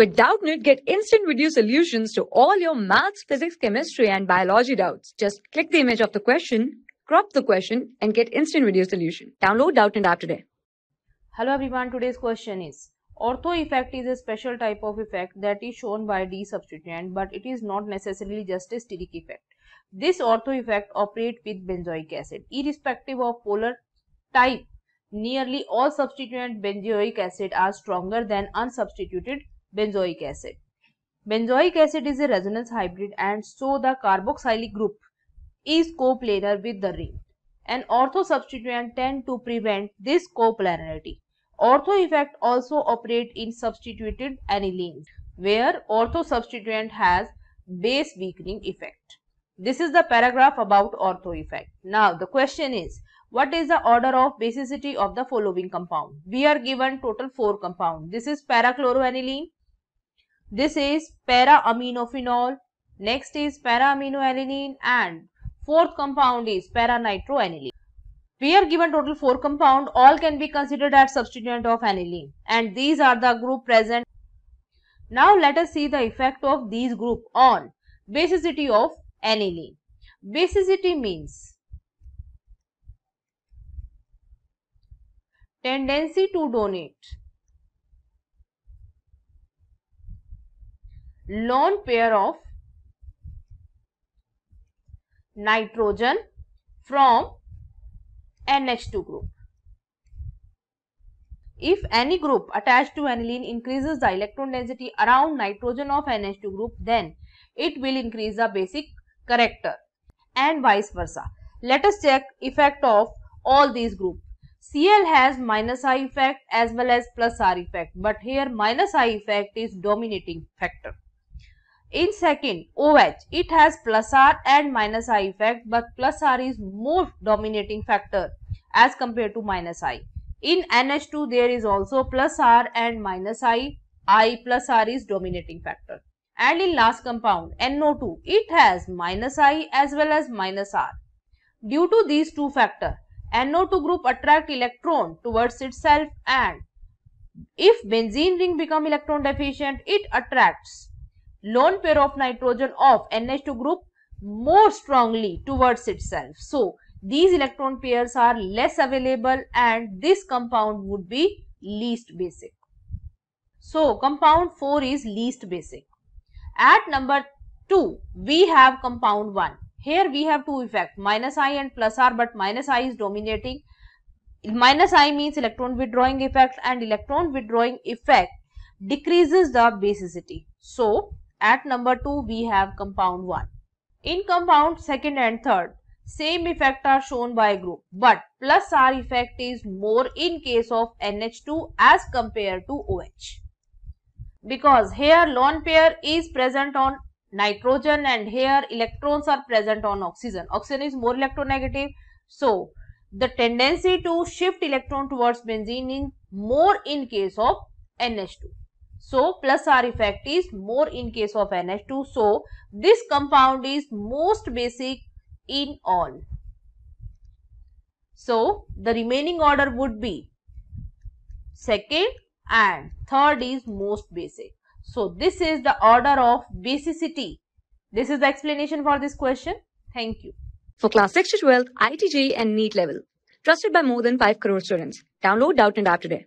With Doubtnit, get instant video solutions to all your maths, physics, chemistry, and biology doubts. Just click the image of the question, crop the question, and get instant video solution. Download Doubtnit app today. Hello everyone, today's question is Ortho effect is a special type of effect that is shown by D substituent, but it is not necessarily just a steric effect. This ortho effect operates with benzoic acid. Irrespective of polar type, nearly all substituent benzoic acid are stronger than unsubstituted benzoic acid. Benzoic acid is a resonance hybrid and so the carboxylic group is coplanar with the ring. An ortho substituent tend to prevent this coplanarity. Ortho effect also operate in substituted anilines where ortho substituent has base weakening effect. This is the paragraph about ortho effect. Now the question is what is the order of basicity of the following compound? We are given total 4 compound. This is parachloroaniline, this is para-aminophenol. Next is para-aminoalanine and fourth compound is para-nitroaniline. We are given total four compound. All can be considered as substituent of aniline and these are the group present. Now let us see the effect of these group on basicity of aniline. Basicity means tendency to donate lone pair of nitrogen from NH2 group. If any group attached to aniline increases the electron density around nitrogen of NH2 group, then it will increase the basic character and vice versa. Let us check effect of all these groups. Cl has minus I effect as well as plus R effect, but here minus I effect is dominating factor. In second, OH, it has plus R and minus I effect, but plus R is more dominating factor as compared to minus I. In NH2, there is also plus R and minus I, I plus R is dominating factor. And in last compound, NO2, it has minus I as well as minus R. Due to these two factor, NO2 group attract electron towards itself and if benzene ring become electron deficient, it attracts lone pair of nitrogen of NH2 group more strongly towards itself. So, these electron pairs are less available and this compound would be least basic. So, compound 4 is least basic. At number 2, we have compound 1. Here we have two effect minus i and plus r but minus i is dominating. Minus i means electron withdrawing effect and electron withdrawing effect decreases the basicity. So, at number 2 we have compound 1. In compound second and third, same effect are shown by group but plus R effect is more in case of NH2 as compared to OH. Because here lone pair is present on nitrogen and here electrons are present on oxygen. Oxygen is more electronegative. So, the tendency to shift electron towards benzene is more in case of NH2. So, plus R effect is more in case of NH2. So, this compound is most basic in all. So, the remaining order would be second and third is most basic. So, this is the order of basicity. This is the explanation for this question. Thank you. For class 6 to 12, ITG and NEET level. Trusted by more than 5 crore students. Download Doubt and App today.